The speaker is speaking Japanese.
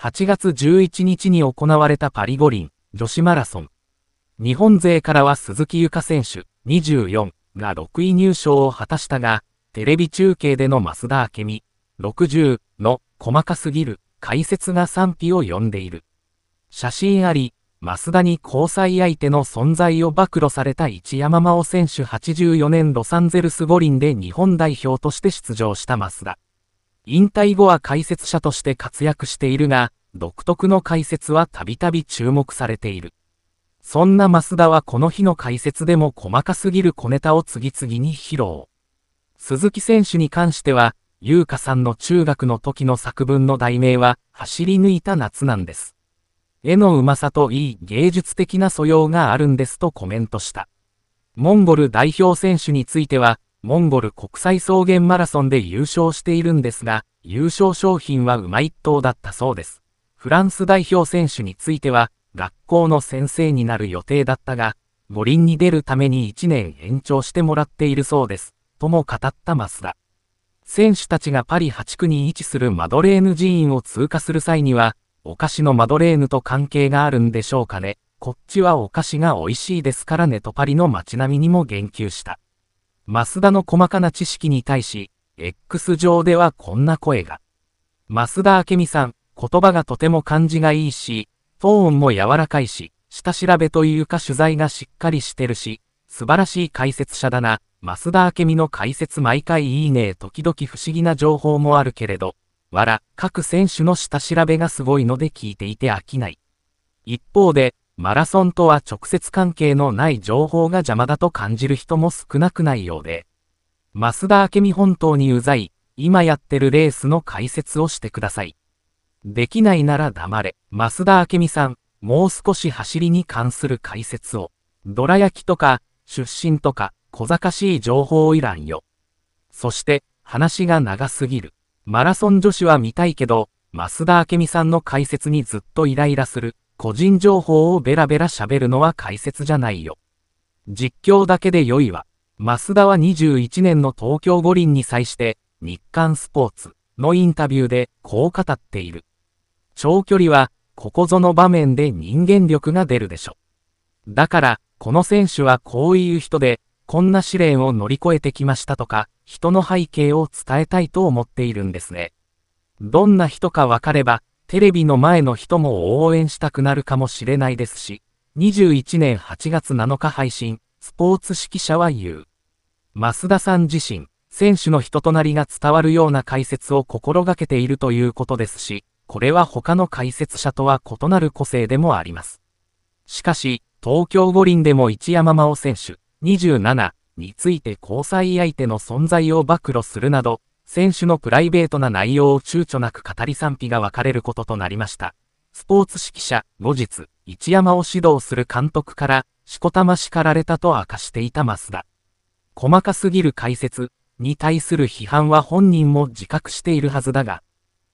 8月11日に行われたパリ五輪女子マラソン。日本勢からは鈴木由香選手24が6位入賞を果たしたが、テレビ中継での増田明美60の細かすぎる解説が賛否を呼んでいる。写真あり、増田に交際相手の存在を暴露された一山真央選手84年ロサンゼルス五輪で日本代表として出場した増田。引退後は解説者として活躍しているが、独特の解説はたびたび注目されている。そんな増田はこの日の解説でも細かすぎる小ネタを次々に披露。鈴木選手に関しては、優香さんの中学の時の作文の題名は、走り抜いた夏なんです。絵のうまさといい芸術的な素養があるんですとコメントした。モンゴル代表選手については、モンゴル国際草原マラソンで優勝しているんですが、優勝商品は馬一頭だったそうです。フランス代表選手については、学校の先生になる予定だったが、五輪に出るために1年延長してもらっているそうです、とも語った増田。選手たちがパリ8区に位置するマドレーヌ寺院を通過する際には、お菓子のマドレーヌと関係があるんでしょうかね。こっちはお菓子が美味しいですからねとパリの街並みにも言及した。増田の細かな知識に対し、X 上ではこんな声が。増田明美さん、言葉がとても感じがいいし、トーンも柔らかいし、下調べというか取材がしっかりしてるし、素晴らしい解説者だな、増田明美の解説毎回いいね時々不思議な情報もあるけれど、わら、各選手の下調べがすごいので聞いていて飽きない。一方で、マラソンとは直接関係のない情報が邪魔だと感じる人も少なくないようで、増田明美本当にうざい、今やってるレースの解説をしてください。できないなら黙れ、増田明美さん、もう少し走りに関する解説を、どら焼きとか、出身とか、小賢しい情報いらんよ。そして、話が長すぎる。マラソン女子は見たいけど、増田明美さんの解説にずっとイライラする。個人情報をベラベラ喋るのは解説じゃないよ。実況だけで良いわ。増田は21年の東京五輪に際して、日刊スポーツのインタビューでこう語っている。長距離は、ここぞの場面で人間力が出るでしょ。だから、この選手はこういう人で、こんな試練を乗り越えてきましたとか、人の背景を伝えたいと思っているんですね。どんな人かわかれば、テレビの前の人も応援したくなるかもしれないですし、21年8月7日配信、スポーツ指揮者は言う。増田さん自身、選手の人となりが伝わるような解説を心がけているということですし、これは他の解説者とは異なる個性でもあります。しかし、東京五輪でも一山真央選手、27について交際相手の存在を暴露するなど、選手のプライベートな内容を躊躇なく語り賛否が分かれることとなりました。スポーツ指揮者、後日、一山を指導する監督から、しこたま叱られたと明かしていた増田。細かすぎる解説に対する批判は本人も自覚しているはずだが、